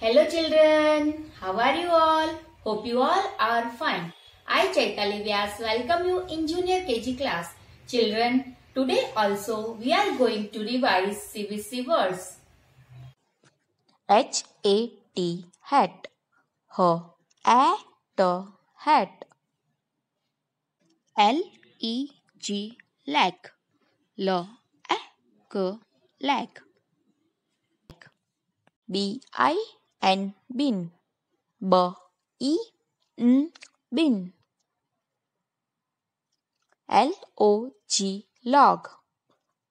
Hello children, how are you all? Hope you all are fine. I Chaitali Vyas welcome you in junior KG class. Children, today also we are going to revise CVC words. H A T hat H A T hat L E G leg L A G leg B I and bin. B E N bin. L O G log.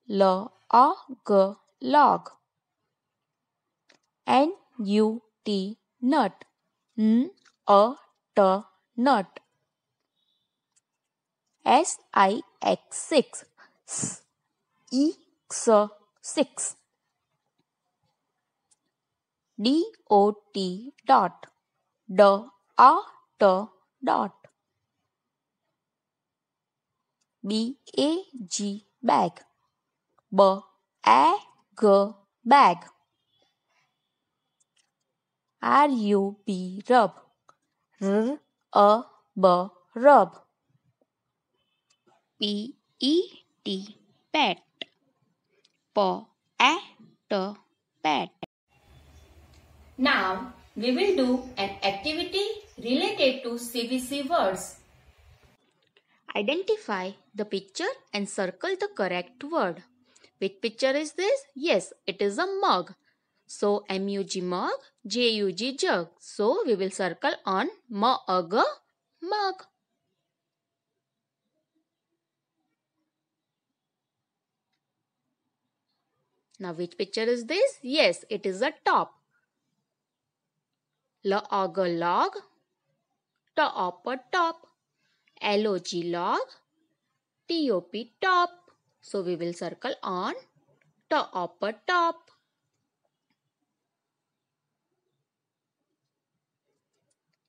L O G log. N U T nut. N A T nut. S I X six. S E X six dot dot the dot bag bag bag bag rub rub r a b rub p e t pet p a t pet now, we will do an activity related to CVC words. Identify the picture and circle the correct word. Which picture is this? Yes, it is a mug. So M-U-G mug, J-U-G jug. So we will circle on mug, mug. Now which picture is this? Yes, it is a top. Log log, T upper top, LOG log, TOP top. So we will circle on T upper top.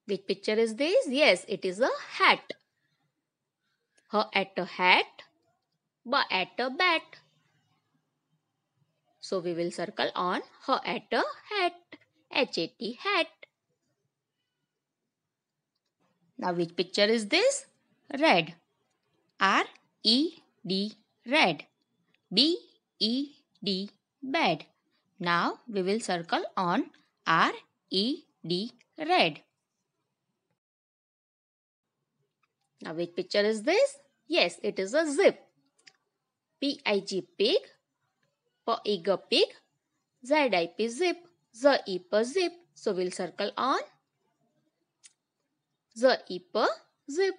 Which picture is this? Yes, it is a hat. Her at a hat, but at a bat. So we will circle on her at a hat. H-A-T hat. Now which picture is this? Red. R E D red. B E D bed. Now we will circle on R E D red. Now which picture is this? Yes, it is a zip. P I G pig, P I G pig, Z I P zip, Z I P zip. So we'll circle on the ipa zip.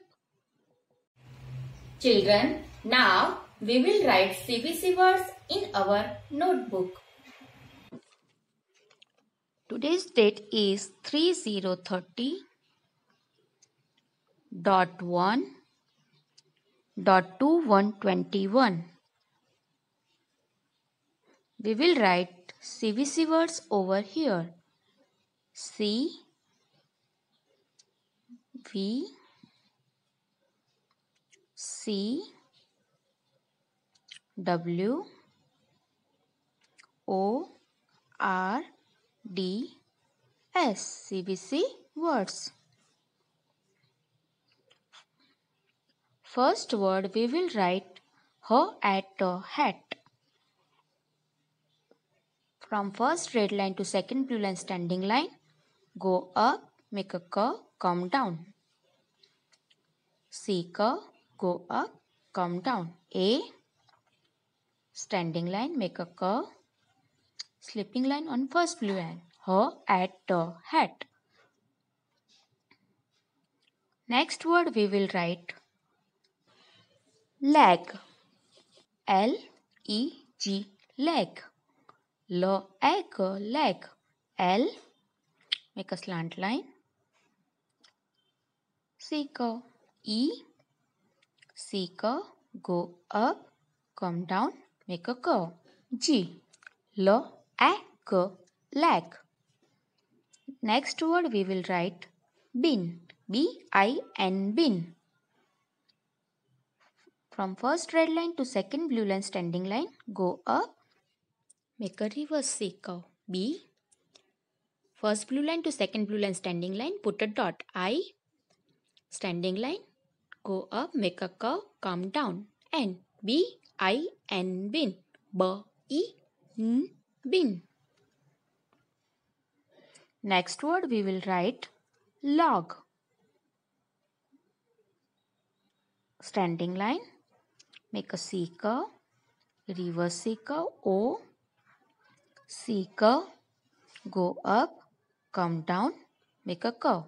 Children, now we will write CBC words in our notebook. Today's date is 3030 dot 1 dot 2121. We will write CVC words over here. C V C W O R D S words. First word we will write her at a hat. From first red line to second blue line standing line, go up, make a curve, come down curve, go up, come down. A, standing line, make a curve. Slipping line on first blue line, her at the hat. Next word we will write leg. L E G leg. L egg leg. L make a slant line. Seeker. E, seeker, go up, come down, make a curve. G, lo, go, lack. Next word we will write bin, B-I-N, bin. From first red line to second blue line standing line, go up, make a reverse seeker, B, first blue line to second blue line standing line put a dot i standing line Go up, make a curve, come down. N B I N bin. B E N bin. Next word we will write log. Standing line. Make a C curve. Reverse C curve. O. C curve. Go up. Come down. Make a curve.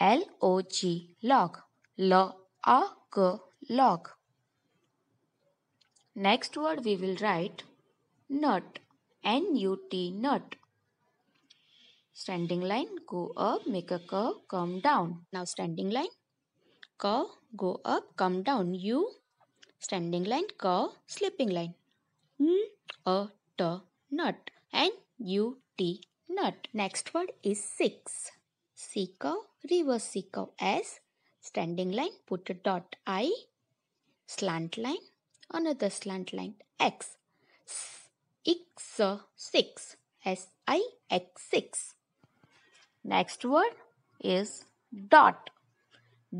L O G log l a g log next word we will write nut n u t nut standing line go up make a curve come down now standing line curve go up come down u standing line curve slipping line n a t nut n u t nut next word is six seeker reverse seeker s standing line put a dot i slant line another slant line x x 6 s i x 6 next word is dot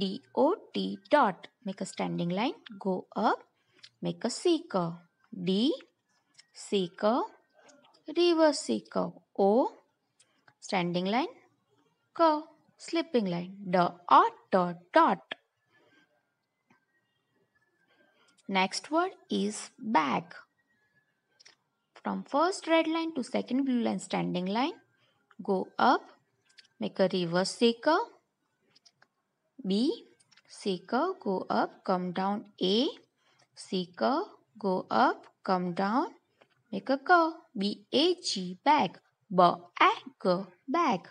d o t dot make a standing line go up make a c curve d c curve reverse c curve o standing line curve slipping line dot dot dot next word is bag from first red line to second blue line standing line go up make a reverse seeker b seeker go up come down a seeker go up come down make a curve b a g bag b a g bag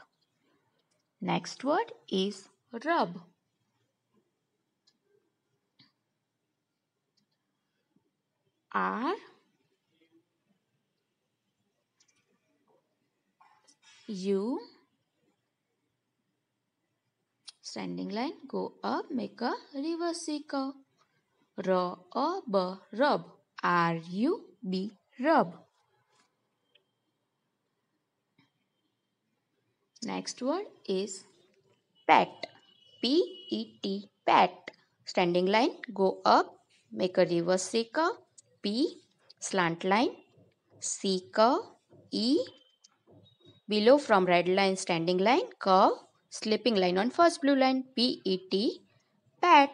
Next word is rub. R U standing line go up make a reverse circle r u b rub r u b rub Next word is pet. P E T pet. Standing line go up, make a reverse curve. P slant line C curve, E below from red line standing line curve slipping line on first blue line P E T pet.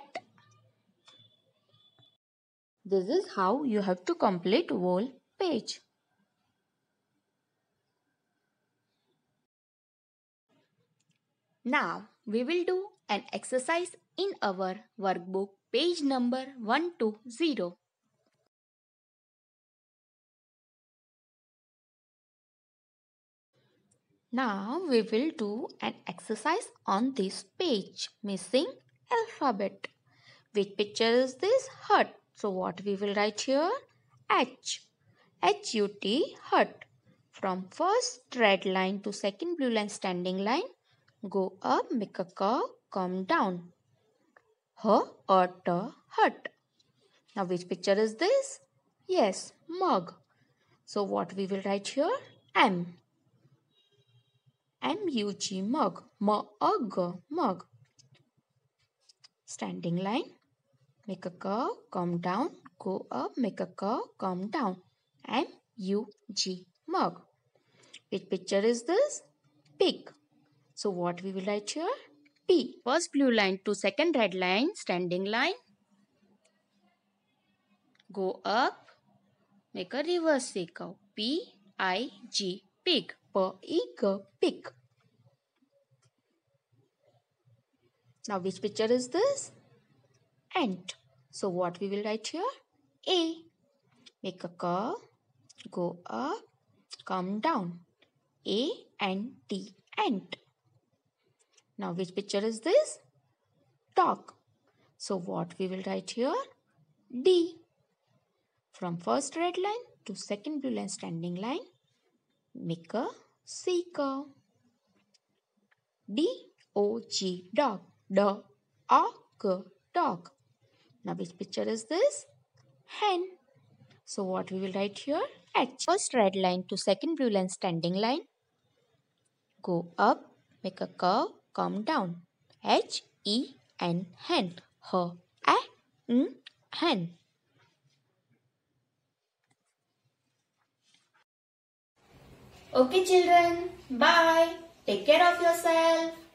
This is how you have to complete whole page. Now we will do an exercise in our workbook page number 120. Now we will do an exercise on this page missing alphabet. Which picture is this? Hut. So what we will write here? H. H-U-T, hut. From first red line to second blue line standing line Go up, make a caw, come down. Her or the hut. Now, which picture is this? Yes, mug. So, what we will write here? M. M-U-G, mug. M-U-G, mug. Standing line. Make a curve, come down. Go up, make a curve, come down. M-U-G, mug. Which picture is this? Pig. So what we will write here? P. First blue line to second red line, standing line. Go up, make a reverse takeout. P, I, G, pig. P, E, G, pig. Now which picture is this? Ant. So what we will write here? A. Make a curve, go up, come down. A, N, T, ant. Now, which picture is this? Dog. So, what we will write here? D. From first red line to second blue line standing line, make a curve. dog. D O G dog. Now, which picture is this? Hen. So, what we will write here? H. First red line to second blue line standing line. Go up, make a curve, come down. H E N hen. H A N hen. Okay children, bye. Take care of yourself.